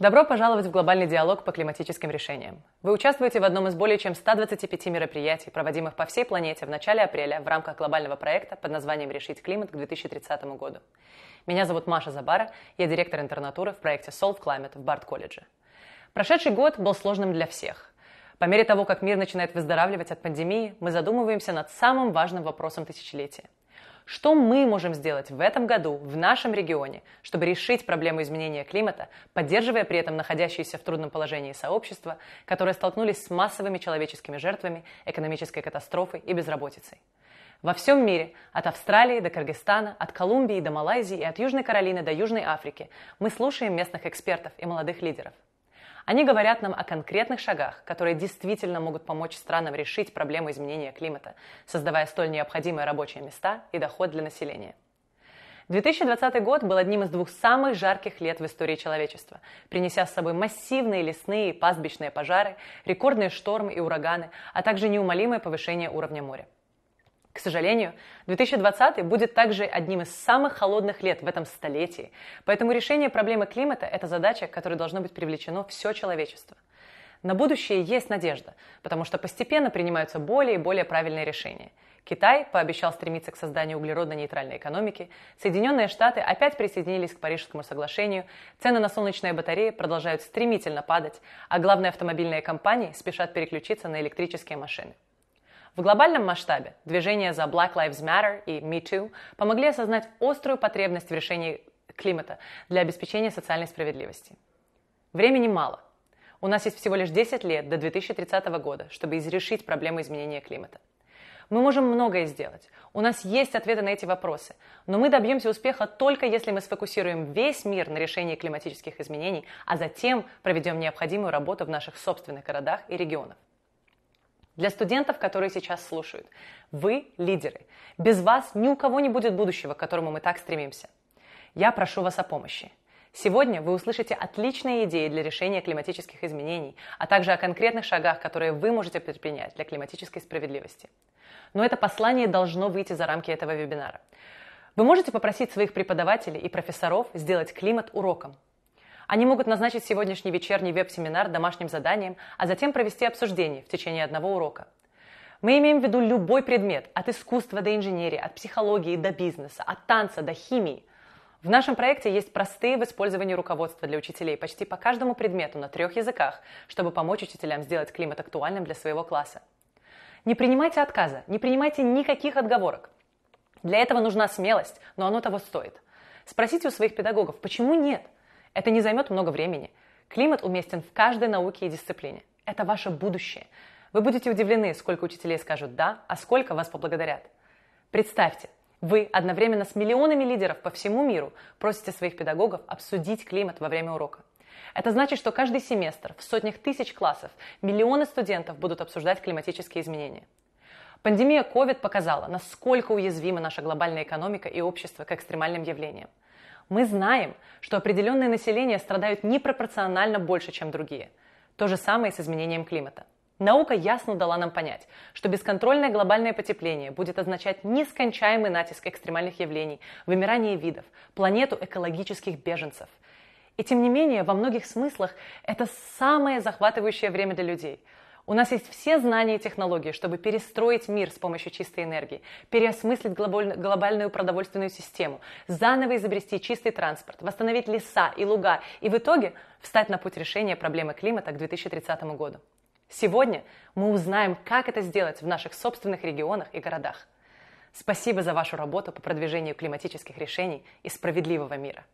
Добро пожаловать в глобальный диалог по климатическим решениям. Вы участвуете в одном из более чем 125 мероприятий, проводимых по всей планете в начале апреля в рамках глобального проекта под названием «Решить климат к 2030 году». Меня зовут Маша Забара, я директор интернатуры в проекте Solve Climate в Барт-колледже. Прошедший год был сложным для всех – по мере того, как мир начинает выздоравливать от пандемии, мы задумываемся над самым важным вопросом тысячелетия что мы можем сделать в этом году в нашем регионе, чтобы решить проблему изменения климата, поддерживая при этом находящиеся в трудном положении сообщества, которые столкнулись с массовыми человеческими жертвами, экономической катастрофой и безработицей? Во всем мире, от Австралии до Кыргызстана, от Колумбии до Малайзии и от Южной Каролины до Южной Африки, мы слушаем местных экспертов и молодых лидеров – они говорят нам о конкретных шагах, которые действительно могут помочь странам решить проблему изменения климата, создавая столь необходимые рабочие места и доход для населения. 2020 год был одним из двух самых жарких лет в истории человечества, принеся с собой массивные лесные и пастбищные пожары, рекордные штормы и ураганы, а также неумолимое повышение уровня моря. К сожалению, 2020 будет также одним из самых холодных лет в этом столетии, поэтому решение проблемы климата – это задача, к которой должно быть привлечено все человечество. На будущее есть надежда, потому что постепенно принимаются более и более правильные решения. Китай пообещал стремиться к созданию углеродно-нейтральной экономики, Соединенные Штаты опять присоединились к Парижскому соглашению, цены на солнечные батареи продолжают стремительно падать, а главные автомобильные компании спешат переключиться на электрические машины. В глобальном масштабе движения за Black Lives Matter и Me Too помогли осознать острую потребность в решении климата для обеспечения социальной справедливости. Времени мало. У нас есть всего лишь 10 лет до 2030 года, чтобы изрешить проблему изменения климата. Мы можем многое сделать. У нас есть ответы на эти вопросы. Но мы добьемся успеха только если мы сфокусируем весь мир на решении климатических изменений, а затем проведем необходимую работу в наших собственных городах и регионах. Для студентов, которые сейчас слушают, вы лидеры. Без вас ни у кого не будет будущего, к которому мы так стремимся. Я прошу вас о помощи. Сегодня вы услышите отличные идеи для решения климатических изменений, а также о конкретных шагах, которые вы можете предпринять для климатической справедливости. Но это послание должно выйти за рамки этого вебинара. Вы можете попросить своих преподавателей и профессоров сделать климат уроком, они могут назначить сегодняшний вечерний веб-семинар домашним заданием, а затем провести обсуждение в течение одного урока. Мы имеем в виду любой предмет, от искусства до инженерии, от психологии до бизнеса, от танца до химии. В нашем проекте есть простые в использовании руководства для учителей почти по каждому предмету на трех языках, чтобы помочь учителям сделать климат актуальным для своего класса. Не принимайте отказа, не принимайте никаких отговорок. Для этого нужна смелость, но оно того стоит. Спросите у своих педагогов, почему нет? Это не займет много времени. Климат уместен в каждой науке и дисциплине. Это ваше будущее. Вы будете удивлены, сколько учителей скажут «да», а сколько вас поблагодарят. Представьте, вы одновременно с миллионами лидеров по всему миру просите своих педагогов обсудить климат во время урока. Это значит, что каждый семестр в сотнях тысяч классов миллионы студентов будут обсуждать климатические изменения. Пандемия COVID показала, насколько уязвима наша глобальная экономика и общество к экстремальным явлениям. Мы знаем, что определенные населения страдают непропорционально больше, чем другие. То же самое и с изменением климата. Наука ясно дала нам понять, что бесконтрольное глобальное потепление будет означать нескончаемый натиск экстремальных явлений, вымирание видов, планету экологических беженцев. И тем не менее, во многих смыслах это самое захватывающее время для людей – у нас есть все знания и технологии, чтобы перестроить мир с помощью чистой энергии, переосмыслить глобальную продовольственную систему, заново изобрести чистый транспорт, восстановить леса и луга и в итоге встать на путь решения проблемы климата к 2030 году. Сегодня мы узнаем, как это сделать в наших собственных регионах и городах. Спасибо за вашу работу по продвижению климатических решений и справедливого мира.